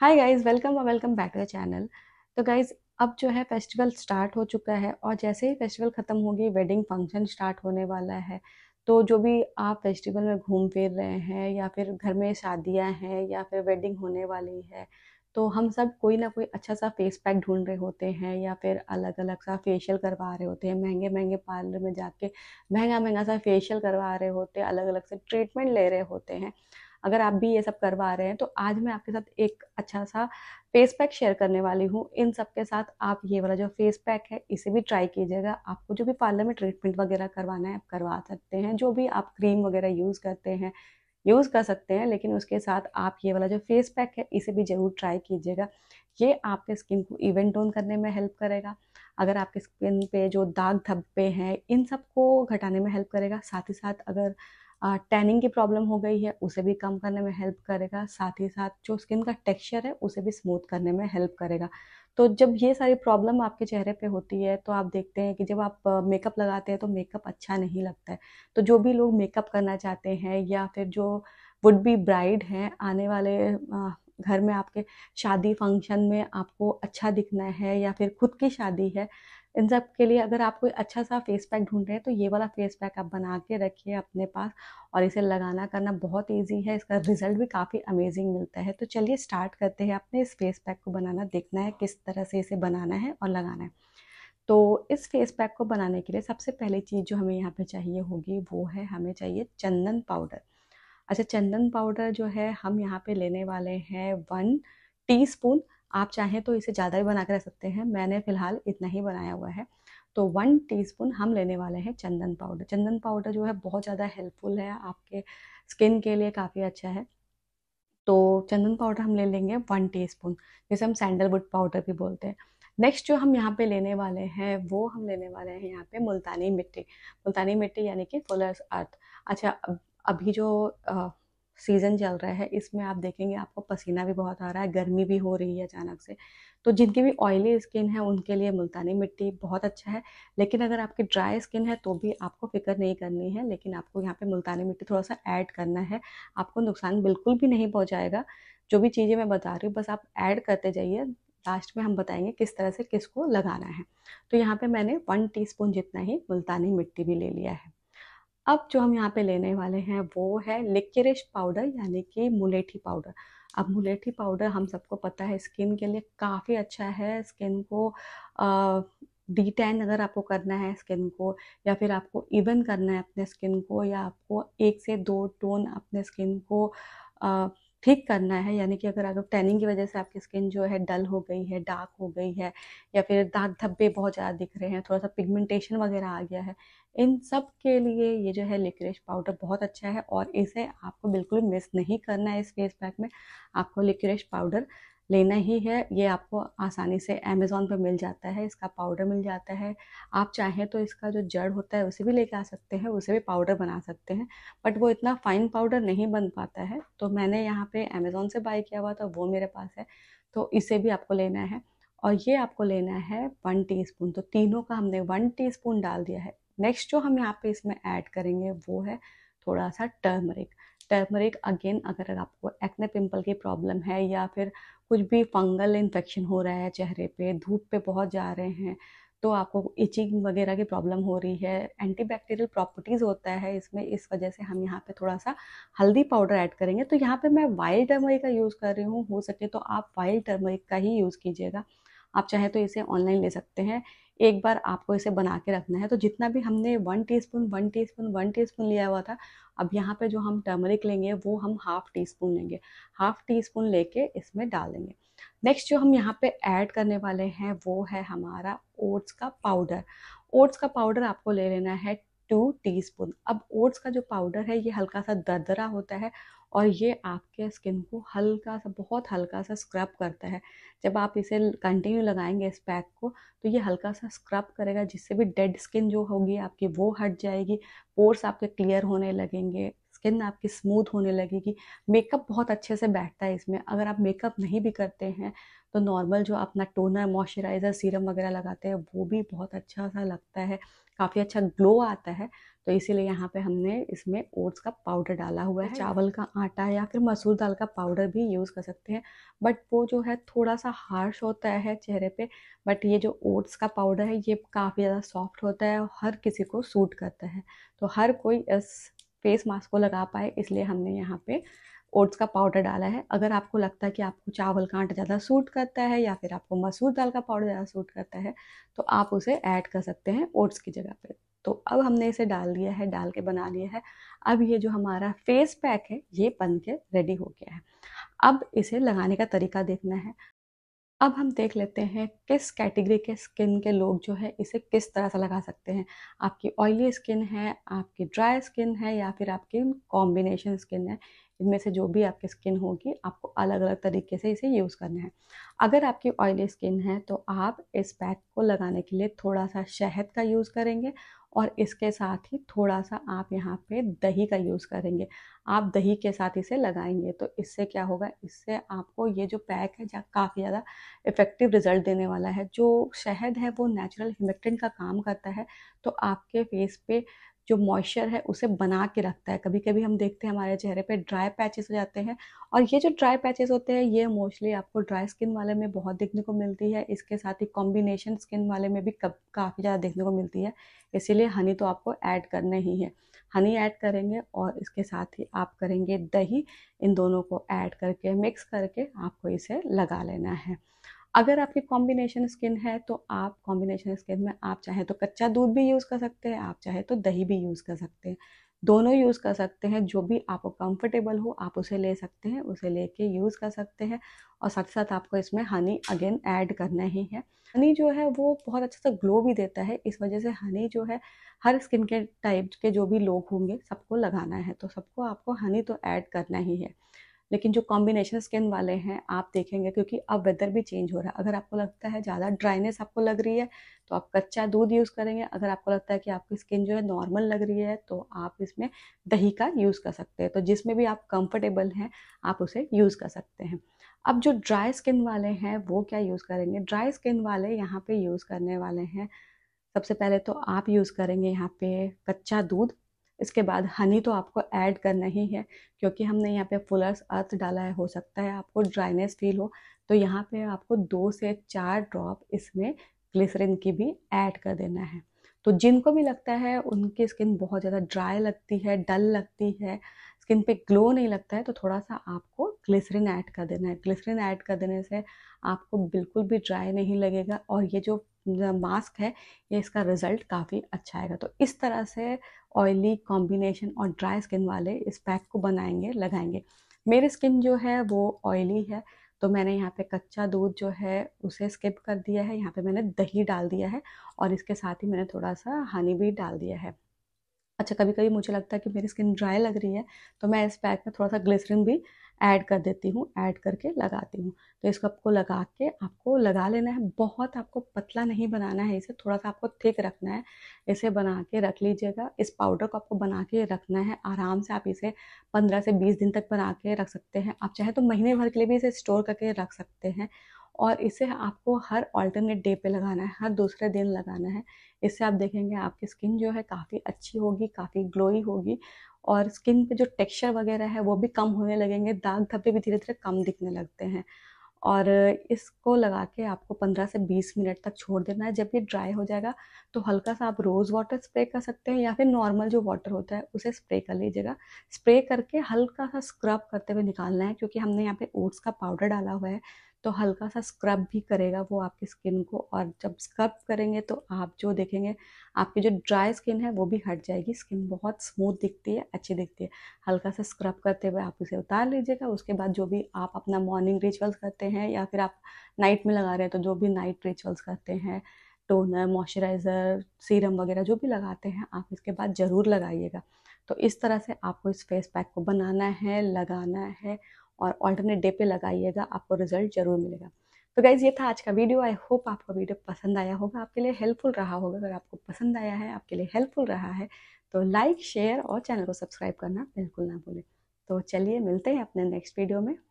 हाय guys welcome और welcome back to the channel तो guys अब जो है फेस्टिवल स्टार्ट हो चुका है और जैसे ही फेस्टिवल ख़त्म होगी वेडिंग फंक्शन स्टार्ट होने वाला है तो जो भी आप फेस्टिवल में घूम फिर रहे हैं या फिर घर में शादियां हैं या फिर वेडिंग होने वाली है तो हम सब कोई ना कोई अच्छा सा फेस पैक ढूंढ रहे होते हैं या फिर अलग अलग सा फेशियल करवा रहे होते हैं महंगे महंगे पार्लर में जाके महंगा महंगा सा फेशियल करवा रहे होते हैं अलग अलग से ट्रीटमेंट ले रहे होते हैं अगर आप भी ये सब करवा रहे हैं तो आज मैं आपके साथ एक अच्छा सा फेस पैक शेयर करने वाली हूँ इन सब के साथ आप ये वाला जो फेस पैक है इसे भी ट्राई कीजिएगा आपको जो भी पार्लर में ट्रीटमेंट वगैरह करवाना है आप करवा सकते हैं जो भी आप क्रीम वगैरह यूज़ करते हैं यूज़ कर सकते हैं लेकिन उसके साथ आप ये वाला जो फेस पैक है इसे भी ज़रूर ट्राई कीजिएगा ये आपके स्किन को इवन टोन करने में हेल्प करेगा अगर आपके स्किन पे जो दाग धब्बे हैं इन सब को घटाने में हेल्प करेगा साथ ही साथ अगर टैनिंग की प्रॉब्लम हो गई है उसे भी कम करने में हेल्प करेगा साथ ही साथ जो स्किन का टेक्सचर है उसे भी स्मूथ करने में हेल्प करेगा तो जब ये सारी प्रॉब्लम आपके चेहरे पे होती है तो आप देखते हैं कि जब आप मेकअप लगाते हैं तो मेकअप अच्छा नहीं लगता है तो जो भी लोग मेकअप करना चाहते हैं या फिर जो वुड बी ब्राइड हैं आने वाले घर में आपके शादी फंक्शन में आपको अच्छा दिखना है या फिर खुद की शादी है इन सब के लिए अगर आप कोई अच्छा सा फेस पैक ढूंढ रहे हैं तो ये वाला फेस पैक आप बना के रखिए अपने पास और इसे लगाना करना बहुत ईजी है इसका रिजल्ट भी काफ़ी अमेजिंग मिलता है तो चलिए स्टार्ट करते हैं अपने इस फेस पैक को बनाना देखना है किस तरह से इसे बनाना है और लगाना है तो इस फेस पैक को बनाने के लिए सबसे पहली चीज़ जो हमें यहाँ पे चाहिए होगी वो है हमें चाहिए चंदन पाउडर अच्छा चंदन पाउडर जो है हम यहाँ पे लेने वाले हैं वन टीस्पून आप चाहें तो इसे ज़्यादा भी बना कर रह सकते हैं मैंने फ़िलहाल इतना ही बनाया हुआ है तो वन टीस्पून हम लेने वाले हैं चंदन पाउडर चंदन पाउडर जो है बहुत ज़्यादा हेल्पफुल है आपके स्किन के लिए काफ़ी अच्छा है तो चंदन पाउडर हम ले लेंगे वन स्पून जैसे हम सैंडलवुड पाउडर भी बोलते हैं नेक्स्ट जो हम यहाँ पे लेने वाले हैं वो हम लेने वाले हैं यहाँ पे मुल्तानी मिट्टी मुल्तानी मिट्टी यानी कि फुलर्स अर्थ अच्छा अभी जो सीज़न चल रहा है इसमें आप देखेंगे आपको पसीना भी बहुत आ रहा है गर्मी भी हो रही है अचानक से तो जिनकी भी ऑयली स्किन है उनके लिए मुल्तानी मिट्टी बहुत अच्छा है लेकिन अगर आपकी ड्राई स्किन है तो भी आपको फिक्र नहीं करनी है लेकिन आपको यहाँ पे मुल्तानी मिट्टी थोड़ा सा ऐड करना है आपको नुकसान बिल्कुल भी नहीं पहुँचाएगा जो भी चीज़ें मैं बता रही हूँ बस आप ऐड करते जाइए लास्ट में हम बताएंगे किस तरह से किसको लगाना है तो यहाँ पे मैंने वन टीस्पून जितना ही मुल्तानी मिट्टी भी ले लिया है अब जो हम यहाँ पे लेने वाले हैं वो है लिक्रेश पाउडर यानी कि मुलेठी पाउडर अब मुलेठी पाउडर हम सबको पता है स्किन के लिए काफ़ी अच्छा है स्किन को डी टैन अगर आपको करना है स्किन को या फिर आपको इवन करना है अपने स्किन को या आपको एक से दो टोन अपने स्किन को आ, ठीक करना है यानी कि अगर अगर टैनिंग की वजह से आपकी स्किन जो है डल हो गई है डार्क हो गई है या फिर दाग धब्बे बहुत ज़्यादा दिख रहे हैं थोड़ा सा पिगमेंटेशन वगैरह आ गया है इन सब के लिए ये जो है लिक्रेश पाउडर बहुत अच्छा है और इसे आपको बिल्कुल मिस नहीं करना है इस फेस पैक में आपको लिक्रेश पाउडर लेना ही है ये आपको आसानी से अमेज़ोन पर मिल जाता है इसका पाउडर मिल जाता है आप चाहें तो इसका जो जड़ होता है उसे भी लेके आ सकते हैं उसे भी पाउडर बना सकते हैं बट वो इतना फ़ाइन पाउडर नहीं बन पाता है तो मैंने यहाँ पे अमेज़ोन से बाई किया हुआ था वो मेरे पास है तो इसे भी आपको लेना है और ये आपको लेना है वन टी तो तीनों का हमने वन टी डाल दिया है नेक्स्ट जो हम यहाँ पे इसमें ऐड करेंगे वो है थोड़ा सा टर्मरिक टर्मरिक अगेन अगर आपको एक्ने पिंपल की प्रॉब्लम है या फिर कुछ भी फंगल इन्फेक्शन हो रहा है चेहरे पे धूप पे बहुत जा रहे हैं तो आपको इचिंग वगैरह की प्रॉब्लम हो रही है एंटीबैक्टीरियल प्रॉपर्टीज़ होता है इसमें इस वजह से हम यहाँ पे थोड़ा सा हल्दी पाउडर ऐड करेंगे तो यहाँ पे मैं वाइल्ड टर्मरिक का यूज़ कर रही हूँ हो सके तो आप वाइल्ड टर्मरिक का ही यूज़ कीजिएगा आप चाहे तो इसे ऑनलाइन ले सकते हैं एक बार आपको इसे बना के रखना है तो जितना भी हमने one teaspoon one teaspoon one teaspoon लिया हुआ था अब यहाँ पे जो हम टर्मरिक लेंगे वो हम हाफ टी स्पून लेंगे हाफ टी स्पून लेके इसमें डाल देंगे नेक्स्ट जो हम यहाँ पे ऐड करने वाले हैं वो है हमारा ओट्स का पाउडर ओट्स का पाउडर आपको ले लेना है टू स्पून अब ओट्स का जो पाउडर है ये हल्का सा दरदरा होता है और ये आपके स्किन को हल्का सा बहुत हल्का सा स्क्रब करता है जब आप इसे कंटिन्यू लगाएंगे इस पैक को तो ये हल्का सा स्क्रब करेगा जिससे भी डेड स्किन जो होगी आपकी वो हट जाएगी पोर्स आपके क्लियर होने लगेंगे स्किन आपकी स्मूथ होने लगेगी मेकअप बहुत अच्छे से बैठता है इसमें अगर आप मेकअप नहीं भी करते हैं तो नॉर्मल जो अपना टोनर मॉइस्चराइज़र सीरम वगैरह लगाते हैं वो भी बहुत अच्छा सा लगता है काफ़ी अच्छा ग्लो आता है तो इसीलिए यहाँ पे हमने इसमें ओट्स का पाउडर डाला हुआ है अच्छा। चावल का आटा या फिर मसूर दाल का पाउडर भी यूज़ कर सकते हैं बट वो जो है थोड़ा सा हार्श होता है चेहरे पे बट ये जो ओट्स का पाउडर है ये काफ़ी ज़्यादा सॉफ्ट होता है और हर किसी को सूट करता है तो हर कोई इस फेस मास्क को लगा पाए इसलिए हमने यहाँ पे ओट्स का पाउडर डाला है अगर आपको लगता है कि आपको चावल का आटा ज़्यादा सूट करता है या फिर आपको मसूर दाल का पाउडर ज़्यादा सूट करता है तो आप उसे ऐड कर सकते हैं ओट्स की जगह पे तो अब हमने इसे डाल दिया है डाल के बना लिया है अब ये जो हमारा फेस पैक है ये बन के रेडी हो गया है अब इसे लगाने का तरीका देखना है अब हम देख लेते हैं किस कैटेगरी के स्किन के लोग जो है इसे किस तरह से लगा सकते हैं आपकी ऑयली स्किन है आपकी ड्राई स्किन है या फिर आपकी कॉम्बिनेशन स्किन है इनमें से जो भी आपकी स्किन होगी आपको अलग अलग तरीके से इसे यूज़ करना है अगर आपकी ऑयली स्किन है तो आप इस पैक को लगाने के लिए थोड़ा सा शहद का यूज़ करेंगे और इसके साथ ही थोड़ा सा आप यहाँ पे दही का यूज़ करेंगे आप दही के साथ इसे लगाएंगे तो इससे क्या होगा इससे आपको ये जो पैक है जा, काफ़ी ज़्यादा इफ़ेक्टिव रिजल्ट देने वाला है जो शहद है वो नेचुरल हिमेक्टेंट का काम करता है तो आपके फेस पे जो मॉइस्चर है उसे बना के रखता है कभी कभी हम देखते हैं हमारे चेहरे पे ड्राई पैचेस हो जाते हैं और ये जो ड्राई पैचेस होते हैं ये मोस्टली आपको ड्राई स्किन वाले में बहुत देखने को मिलती है इसके साथ ही कॉम्बिनेशन स्किन वाले में भी काफ़ी ज़्यादा देखने को मिलती है इसीलिए हनी तो आपको ऐड करना ही है हनी ऐड करेंगे और इसके साथ ही आप करेंगे दही इन दोनों को ऐड करके मिक्स करके आपको इसे लगा लेना है अगर आपकी कॉम्बिनेशन स्किन है तो आप कॉम्बिनेशन स्किन में आप चाहे तो कच्चा दूध भी यूज़ कर सकते हैं आप चाहे तो दही भी यूज़ कर सकते हैं दोनों यूज़ कर सकते हैं जो भी आपको कंफर्टेबल हो आप उसे ले सकते हैं उसे लेके यूज़ कर सकते हैं और साथ ही साथ आपको इसमें हनी अगेन ऐड करना ही है हनी जो है वो बहुत अच्छा सा ग्लो भी देता है इस वजह से हनी जो है हर स्किन के टाइप के जो भी लोग होंगे सबको लगाना है तो सबको आपको हनी तो ऐड करना ही है लेकिन जो कॉम्बिनेशन स्किन वाले हैं आप देखेंगे क्योंकि अब वेदर भी चेंज हो रहा है अगर आपको लगता है ज़्यादा ड्राइनेस आपको लग रही है तो आप कच्चा दूध यूज़ करेंगे अगर आपको लगता है कि आपकी स्किन जो है नॉर्मल लग रही है तो आप इसमें दही का यूज़ कर सकते हैं तो जिसमें भी आप कंफर्टेबल हैं आप उसे यूज़ कर सकते हैं अब जो ड्राई स्किन वाले हैं वो क्या यूज़ करेंगे ड्राई स्किन वाले यहाँ पे यूज़ करने वाले हैं सबसे पहले तो आप यूज़ करेंगे यहाँ पे कच्चा दूध इसके बाद हनी तो आपको ऐड करना ही है क्योंकि हमने यहाँ पे फुलर्स अर्थ डाला है हो सकता है आपको ड्राइनेस फील हो तो यहाँ पे आपको दो से चार ड्रॉप इसमें ग्लिसरिन की भी ऐड कर देना है तो जिनको भी लगता है उनकी स्किन बहुत ज़्यादा ड्राई लगती है डल लगती है स्किन पे ग्लो नहीं लगता है तो थोड़ा सा आपको ग्लिसरिन ऐड कर देना है ग्लिसरिन ऐड कर देने से आपको बिल्कुल भी ड्राई नहीं लगेगा और ये जो मास्क है ये इसका रिजल्ट काफ़ी अच्छा आएगा तो इस तरह से ऑयली कॉम्बिनेशन और ड्राई स्किन वाले इस पैक को बनाएंगे लगाएंगे मेरी स्किन जो है वो ऑयली है तो मैंने यहाँ पे कच्चा दूध जो है उसे स्किप कर दिया है यहाँ पे मैंने दही डाल दिया है और इसके साथ ही मैंने थोड़ा सा हनी भी डाल दिया है अच्छा कभी कभी मुझे लगता है कि मेरी स्किन ड्राई लग रही है तो मैं इस पैक में थोड़ा सा ग्लिसरिन भी ऐड कर देती हूँ ऐड करके लगाती हूँ तो इसको आपको लगा के आपको लगा लेना है बहुत आपको पतला नहीं बनाना है इसे थोड़ा सा आपको थिक रखना है इसे बना के रख लीजिएगा इस पाउडर को आपको बना के रखना है आराम से आप इसे पंद्रह से बीस दिन तक बना के रख सकते हैं आप चाहे तो महीने भर के लिए भी इसे स्टोर करके रख सकते हैं और इसे आपको हर ऑल्टरनेट डे पे लगाना है हर दूसरे दिन लगाना है इससे आप देखेंगे आपकी स्किन जो है काफ़ी अच्छी होगी काफ़ी ग्लोई होगी और स्किन पे जो टेक्सचर वगैरह है वो भी कम होने लगेंगे दाग धब्बे भी धीरे धीरे कम दिखने लगते हैं और इसको लगा के आपको 15 से 20 मिनट तक छोड़ देना है जब ये ड्राई हो जाएगा तो हल्का सा आप रोज़ वाटर स्प्रे कर सकते हैं या फिर नॉर्मल जो वाटर होता है उसे स्प्रे कर लीजिएगा स्प्रे करके हल्का सा स्क्रब करते हुए निकालना है क्योंकि हमने यहाँ पे ओट्स का पाउडर डाला हुआ है तो हल्का सा स्क्रब भी करेगा वो आपकी स्किन को और जब स्क्रब करेंगे तो आप जो देखेंगे आपकी जो ड्राई स्किन है वो भी हट जाएगी स्किन बहुत स्मूथ दिखती है अच्छी दिखती है हल्का सा स्क्रब करते हुए आप उसे उतार लीजिएगा उसके बाद जो भी आप अपना मॉर्निंग रिचुअल्स करते हैं या फिर आप नाइट में लगा रहे हैं तो जो भी नाइट रिचुअल्स करते हैं टोनर मॉइस्चराइज़र सीरम वगैरह जो भी लगाते हैं आप इसके बाद ज़रूर लगाइएगा तो इस तरह से आपको इस फेस पैक को बनाना है लगाना है और ऑल्टरनेट डे पे लगाइएगा आपको रिजल्ट जरूर मिलेगा तो गाइज़ ये था आज का वीडियो आई होप आपको वीडियो पसंद आया होगा आपके लिए हेल्पफुल रहा होगा अगर आपको पसंद आया है आपके लिए हेल्पफुल रहा है तो लाइक शेयर और चैनल को सब्सक्राइब करना बिल्कुल ना भूलें तो चलिए मिलते हैं अपने नेक्स्ट वीडियो में